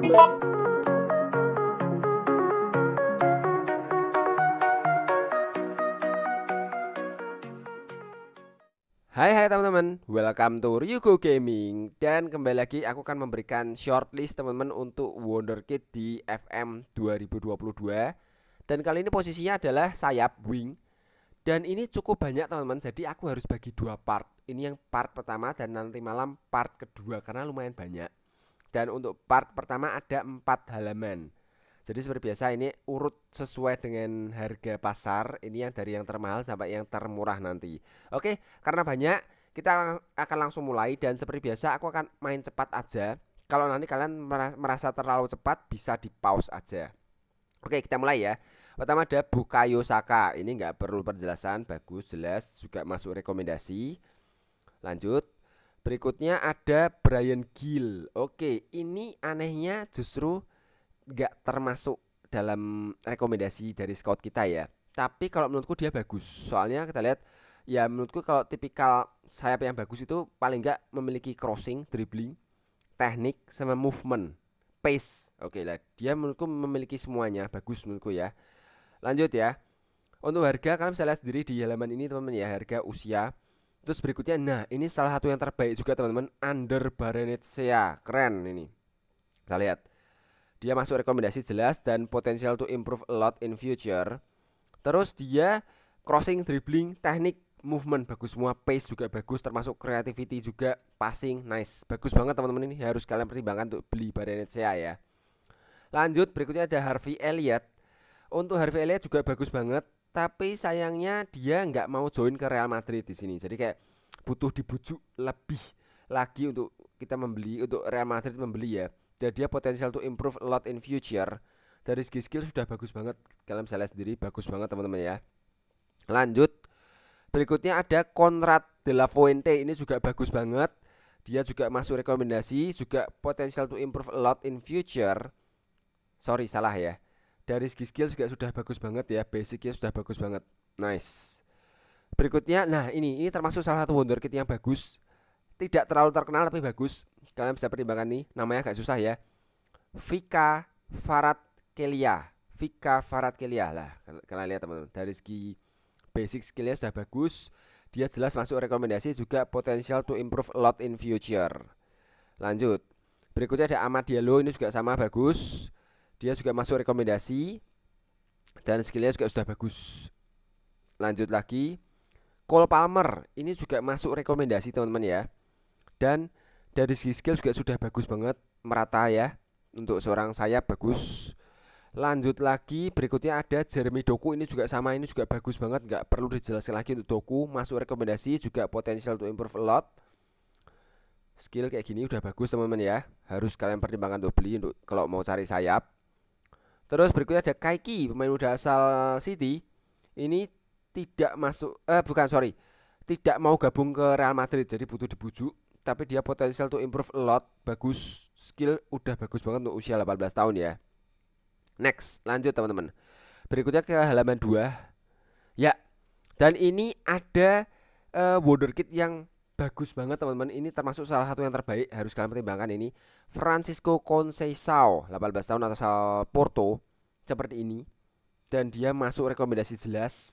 Hai hai teman-teman, welcome to Ryugo Gaming Dan kembali lagi aku akan memberikan shortlist teman-teman untuk Wonderkid di FM 2022 Dan kali ini posisinya adalah sayap wing Dan ini cukup banyak teman-teman, jadi aku harus bagi dua part Ini yang part pertama dan nanti malam part kedua karena lumayan banyak dan untuk part pertama ada empat halaman. Jadi seperti biasa ini urut sesuai dengan harga pasar. Ini yang dari yang termahal sampai yang termurah nanti. Oke, karena banyak kita akan langsung mulai dan seperti biasa aku akan main cepat aja. Kalau nanti kalian merasa terlalu cepat bisa di pause aja. Oke, kita mulai ya. Pertama ada Bukayo Saka. Ini nggak perlu perjelasan, bagus, jelas, juga masuk rekomendasi. Lanjut. Berikutnya ada Brian Gill. Oke, ini anehnya justru nggak termasuk dalam rekomendasi dari scout kita ya. Tapi kalau menurutku dia bagus. Soalnya kita lihat ya menurutku kalau tipikal sayap yang bagus itu paling nggak memiliki crossing, dribbling, teknik sama movement, pace. Oke lah, dia menurutku memiliki semuanya, bagus menurutku ya. Lanjut ya. Untuk harga kalian bisa lihat sendiri di halaman ini teman-teman ya, harga usia Terus berikutnya, nah ini salah satu yang terbaik juga teman-teman, Under Barenetsia, keren ini. Kita lihat, dia masuk rekomendasi jelas dan potensial to improve a lot in future. Terus dia crossing, dribbling, teknik, movement bagus semua, pace juga bagus, termasuk creativity juga, passing nice, bagus banget teman-teman ini harus kalian pertimbangkan untuk beli Barenetsia ya. Lanjut berikutnya ada Harvey Elliott. Untuk Harvey Elliott juga bagus banget, tapi sayangnya dia nggak mau join ke Real Madrid di sini. Jadi kayak butuh dibujuk lebih lagi untuk kita membeli untuk Real Madrid membeli ya. jadi dia potensial to improve a lot in future. Dari segi skill sudah bagus banget. Kalian bisa lihat sendiri bagus banget teman-teman ya. Lanjut. Berikutnya ada Konrad De La Fuente ini juga bagus banget. Dia juga masuk rekomendasi, juga potensial to improve a lot in future. Sorry salah ya dari segi skill juga sudah bagus banget ya basicnya sudah bagus banget nice berikutnya nah ini ini termasuk salah satu wonderkid yang bagus tidak terlalu terkenal tapi bagus kalian bisa pertimbangkan nih namanya agak susah ya Vika Farad Kelia Vika Farad Kelia lah kalian lihat teman-teman dari segi basic skillnya sudah bagus dia jelas masuk rekomendasi juga potensial to improve a lot in future lanjut berikutnya ada Amad Diallo ini juga sama bagus dia juga masuk rekomendasi dan skillnya juga sudah bagus. Lanjut lagi, Cole Palmer ini juga masuk rekomendasi teman-teman ya. Dan dari segi skill juga sudah bagus banget merata ya untuk seorang sayap bagus. Lanjut lagi berikutnya ada Jeremy Doku ini juga sama ini juga bagus banget nggak perlu dijelaskan lagi untuk Doku masuk rekomendasi juga potensial untuk improve a lot. Skill kayak gini udah bagus teman-teman ya. Harus kalian pertimbangkan untuk beli untuk kalau mau cari sayap. Terus berikutnya ada Kaiki, pemain muda asal City. Ini tidak masuk eh bukan sorry, tidak mau gabung ke Real Madrid jadi butuh dibujuk, tapi dia potensial to improve a lot, bagus, skill udah bagus banget untuk usia 18 tahun ya. Next, lanjut teman-teman. Berikutnya ke halaman 2. Ya. Dan ini ada uh, wonderkid yang bagus banget teman-teman. Ini termasuk salah satu yang terbaik harus kalian pertimbangkan ini. Francisco Conceição, 18 tahun asal Porto, seperti ini. Dan dia masuk rekomendasi jelas.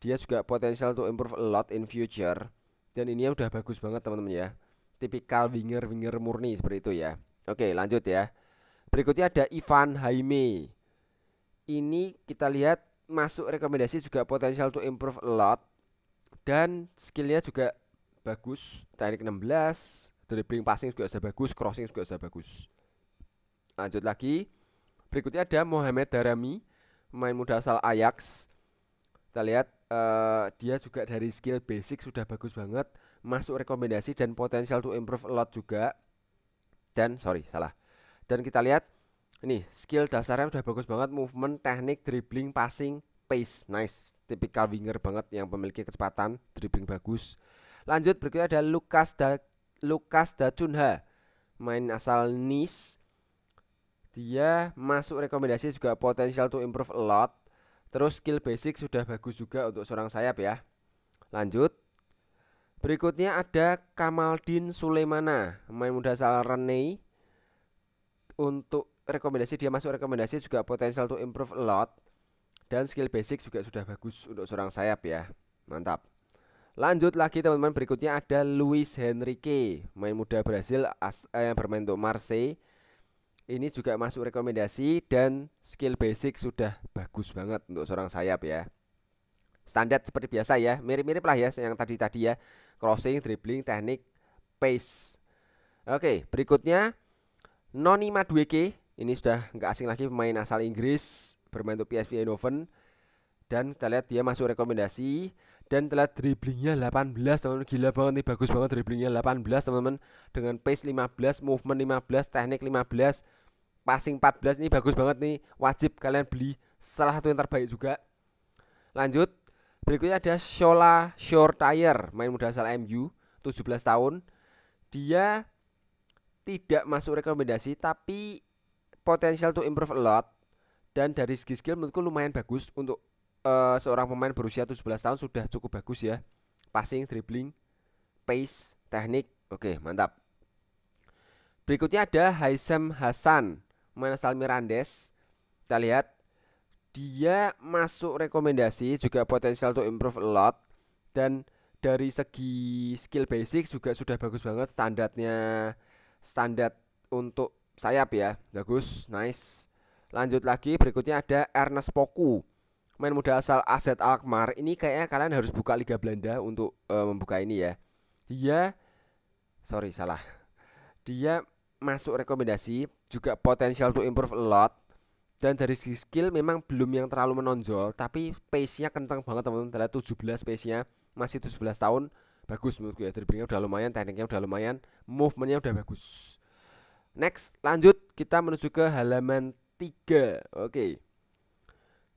Dia juga potensial untuk improve a lot in future. Dan ini udah bagus banget teman-teman ya. Tipikal winger-winger murni seperti itu ya. Oke, lanjut ya. Berikutnya ada Ivan Jaime. Ini kita lihat masuk rekomendasi juga potensial to improve a lot dan skillnya juga bagus, teknik 16, dribbling passing juga sudah bagus, crossing juga sudah bagus. Lanjut lagi. Berikutnya ada Mohamed Darami, pemain muda asal Ajax. Kita lihat uh, dia juga dari skill basic sudah bagus banget, masuk rekomendasi dan potensial to improve a lot juga. Dan sorry, salah. Dan kita lihat ini skill dasarnya sudah bagus banget, movement, teknik, dribbling, passing, pace, nice. Tipikal winger banget yang memiliki kecepatan, dribbling bagus Lanjut berikutnya ada Lukas da Lukas da Dacunha, main asal Nice. Dia masuk rekomendasi juga potensial to improve a lot. Terus skill basic sudah bagus juga untuk seorang sayap ya. Lanjut. Berikutnya ada Kamaldin Sulemana, main muda asal Rene. Untuk rekomendasi dia masuk rekomendasi juga potensial to improve a lot dan skill basic juga sudah bagus untuk seorang sayap ya. Mantap. Lanjut lagi teman-teman berikutnya ada Luis Henrique main muda Brasil as, eh, bermain untuk Marseille ini juga masuk rekomendasi dan skill basic sudah bagus banget untuk seorang sayap ya standar seperti biasa ya mirip-mirip lah ya yang tadi-tadi ya crossing dribbling teknik pace oke berikutnya Noni Madueke ini sudah nggak asing lagi pemain asal Inggris bermain untuk PSV Eindhoven dan kita lihat dia masuk rekomendasi dan telah dribblingnya 18 teman-teman gila banget nih bagus banget dribblingnya 18 teman-teman dengan pace 15 movement 15 teknik 15 passing 14 ini bagus banget nih wajib kalian beli salah satu yang terbaik juga lanjut berikutnya ada Shola Short Tire main muda asal MU 17 tahun dia tidak masuk rekomendasi tapi potensial to improve a lot dan dari segi skill menurutku lumayan bagus untuk uh, seorang pemain berusia 17 tahun sudah cukup bagus ya. Passing, dribbling, pace, teknik. Oke, mantap. Berikutnya ada Haisem Hasan, pemain asal Mirandes. Kita lihat dia masuk rekomendasi juga potensial to improve a lot dan dari segi skill basic juga sudah bagus banget standarnya standar untuk sayap ya bagus nice lanjut lagi berikutnya ada Ernest Poku main muda asal Aset Alkmaar ini kayaknya kalian harus buka Liga Belanda untuk uh, membuka ini ya. Dia sorry salah. Dia masuk rekomendasi juga potensial to improve a lot dan dari segi skill memang belum yang terlalu menonjol tapi pace-nya kencang banget teman-teman. Terlihat 17 pace-nya, masih 17 tahun. Bagus menurut gue ya. Dribblingnya udah lumayan, tekniknya udah lumayan, movement-nya udah bagus. Next, lanjut kita menuju ke halaman 3. Oke. Okay.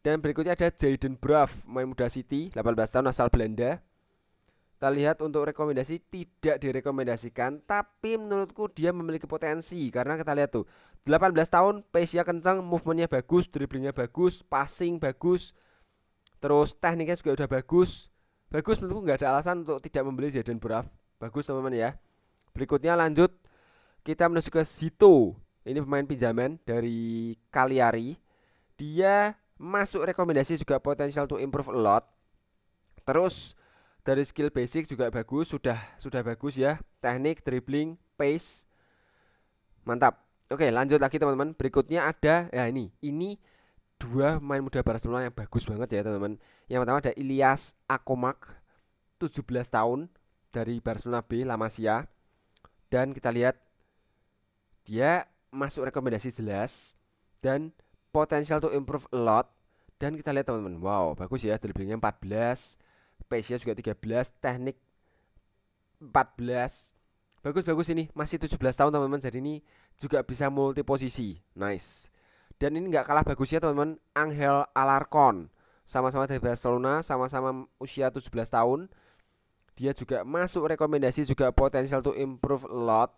Dan berikutnya ada Jaden Brav, pemain muda City, 18 tahun asal Belanda. Kita lihat untuk rekomendasi tidak direkomendasikan, tapi menurutku dia memiliki potensi karena kita lihat tuh 18 tahun, pace-nya kencang, movementnya bagus, dribblingnya bagus, passing bagus, terus tekniknya juga udah bagus. Bagus menurutku nggak ada alasan untuk tidak membeli Jaden Brav, Bagus teman-teman ya. Berikutnya lanjut kita menuju ke Zito. Ini pemain pinjaman dari Kaliari. Dia masuk rekomendasi juga potensial to improve a lot. Terus dari skill basic juga bagus, sudah sudah bagus ya. Teknik, dribbling, pace. Mantap. Oke, lanjut lagi teman-teman. Berikutnya ada ya ini. Ini dua main muda Barcelona yang bagus banget ya, teman-teman. Yang pertama ada Ilias Akomak 17 tahun dari Barcelona B La Masia. Dan kita lihat dia masuk rekomendasi jelas dan potensial to improve a lot dan kita lihat teman-teman wow bagus ya dribblingnya 14 pace-nya juga 13 teknik 14 bagus-bagus ini masih 17 tahun teman-teman jadi ini juga bisa multi posisi nice dan ini nggak kalah bagus ya teman-teman Angel Alarcon sama-sama dari Barcelona sama-sama usia 17 tahun dia juga masuk rekomendasi juga potensial to improve a lot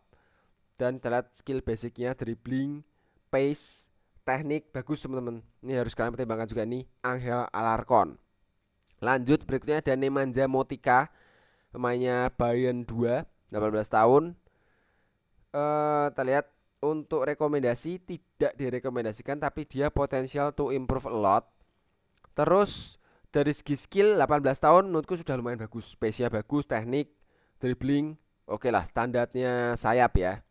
dan kita lihat skill basicnya dribbling pace teknik bagus teman-teman ini harus kalian pertimbangkan juga nih Angel Alarcon lanjut berikutnya ada Nemanja Motika pemainnya Bayern 2 18 tahun eh kita lihat untuk rekomendasi tidak direkomendasikan tapi dia potensial to improve a lot. Terus dari segi skill 18 tahun menurutku sudah lumayan bagus. spesial bagus, teknik, dribbling, oke okay lah standarnya sayap ya.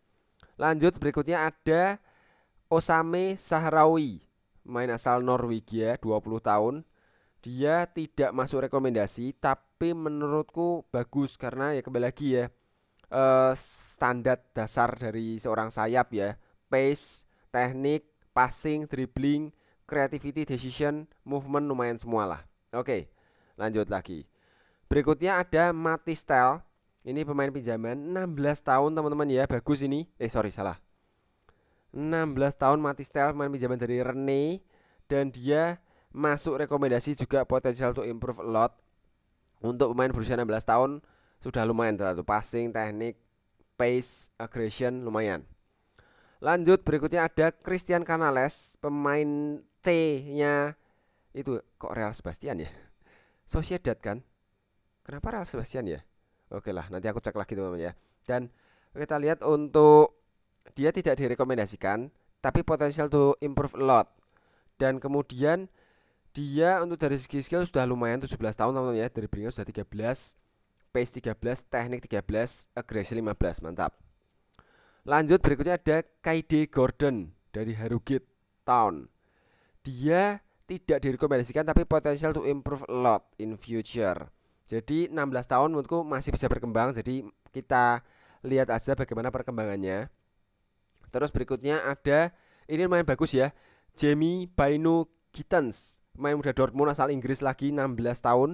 Lanjut berikutnya ada Osame Sahrawi, main asal Norwegia, 20 tahun. Dia tidak masuk rekomendasi, tapi menurutku bagus karena ya kembali lagi ya eh, standar dasar dari seorang sayap ya, pace, teknik, passing, dribbling, creativity, decision, movement lumayan semualah. Oke, lanjut lagi. Berikutnya ada Matistel. Ini pemain pinjaman 16 tahun teman-teman ya, bagus ini. Eh sorry salah. 16 tahun mati style main pinjaman dari Rene dan dia masuk rekomendasi juga potensial to improve a lot untuk pemain berusia 16 tahun sudah lumayan terlalu passing, teknik, pace, aggression lumayan. Lanjut berikutnya ada Christian Canales, pemain C-nya itu kok Real Sebastian ya? Sociedad kan? Kenapa Real Sebastian ya? Oke lah, nanti aku cek lagi teman-teman ya. Dan kita lihat untuk dia tidak direkomendasikan, tapi potensial to improve a lot. Dan kemudian dia untuk dari segi skill sudah lumayan 17 tahun teman-teman ya, sudah sudah 13, pace 13, teknik 13, aggression 15, mantap. Lanjut berikutnya ada Kaide Gordon dari Harrogate Town. Dia tidak direkomendasikan tapi potensial to improve a lot in future. Jadi 16 tahun menurutku masih bisa berkembang jadi kita lihat aja bagaimana perkembangannya. Terus berikutnya ada ini main bagus ya. Jamie Baino Gittens, main muda Dortmund asal Inggris lagi 16 tahun.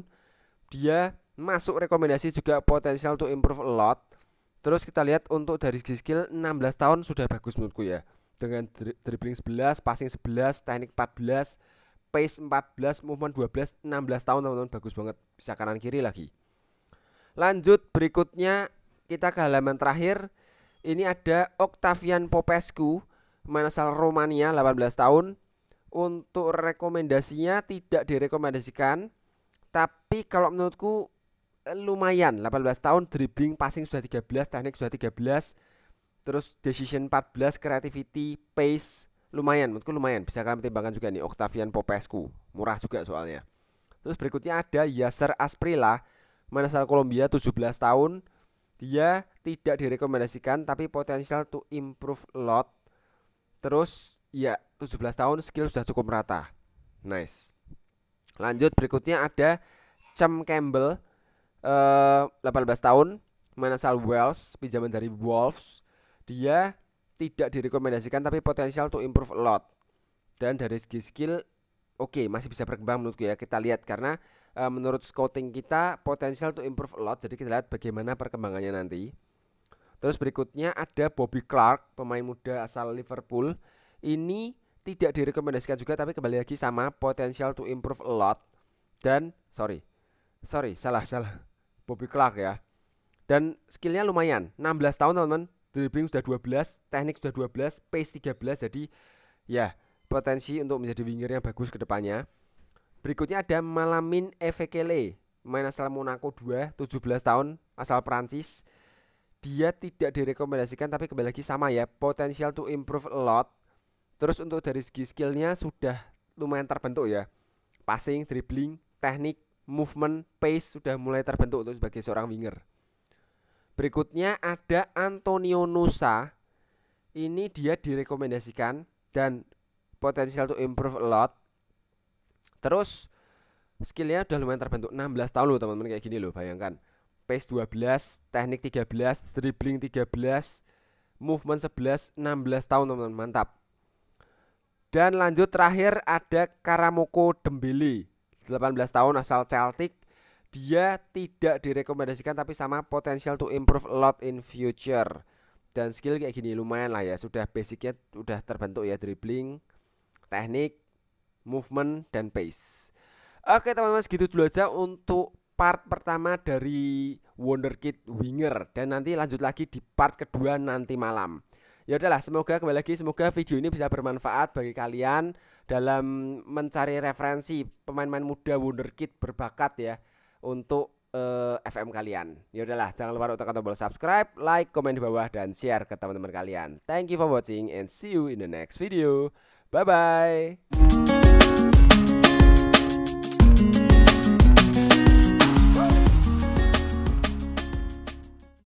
Dia masuk rekomendasi juga potensial to improve a lot. Terus kita lihat untuk dari segi skill 16 tahun sudah bagus menurutku ya. Dengan dribbling 11, passing 11, teknik 14, pace 14, movement 12, 16 tahun teman-teman bagus banget. Bisa kanan kiri lagi. Lanjut berikutnya kita ke halaman terakhir ini ada Octavian Popescu asal Romania 18 tahun untuk rekomendasinya tidak direkomendasikan tapi kalau menurutku eh, lumayan 18 tahun dribbling passing sudah 13 teknik sudah 13 terus decision 14 creativity pace lumayan menurutku lumayan bisa kalian pertimbangkan juga nih Octavian Popescu murah juga soalnya terus berikutnya ada Yasser Asprila asal Kolombia 17 tahun dia tidak direkomendasikan tapi potensial to improve a lot terus ya 17 tahun skill sudah cukup merata nice lanjut berikutnya ada Cem Campbell uh, eh, 18 tahun main asal Wales pinjaman dari Wolves dia tidak direkomendasikan tapi potensial to improve a lot dan dari segi skill oke okay, masih bisa berkembang menurutku ya kita lihat karena Eh, menurut scouting kita potensial to improve a lot. Jadi kita lihat bagaimana perkembangannya nanti. Terus berikutnya ada Bobby Clark, pemain muda asal Liverpool. Ini tidak direkomendasikan juga tapi kembali lagi sama potensial to improve a lot dan sorry sorry salah salah Bobby Clark ya dan skillnya lumayan 16 tahun teman-teman dribbling sudah 12 teknik sudah 12 pace 13 jadi ya potensi untuk menjadi winger yang bagus ke depannya Berikutnya ada Malamin Efekele, main asal Monaco 2, 17 tahun, asal Perancis. Dia tidak direkomendasikan tapi kembali lagi sama ya, potensial to improve a lot. Terus untuk dari segi skillnya sudah lumayan terbentuk ya. Passing, dribbling, teknik, movement, pace sudah mulai terbentuk untuk sebagai seorang winger. Berikutnya ada Antonio Nusa. Ini dia direkomendasikan dan potensial to improve a lot Terus skillnya udah lumayan terbentuk 16 tahun loh teman-teman kayak gini loh bayangkan. Pace 12, teknik 13, dribbling 13, movement 11, 16 tahun teman-teman mantap. Dan lanjut terakhir ada Karamoko Dembele 18 tahun asal Celtic dia tidak direkomendasikan tapi sama potensial to improve a lot in future dan skill kayak gini lumayan lah ya sudah basicnya sudah terbentuk ya dribbling teknik movement dan pace. Oke teman-teman segitu dulu aja untuk part pertama dari Wonderkid Winger dan nanti lanjut lagi di part kedua nanti malam. Ya udahlah, semoga kembali lagi semoga video ini bisa bermanfaat bagi kalian dalam mencari referensi pemain-pemain muda Wonderkid berbakat ya untuk uh, eh, FM kalian. Ya udahlah, jangan lupa untuk tekan tombol subscribe, like, komen di bawah dan share ke teman-teman kalian. Thank you for watching and see you in the next video. 拜拜。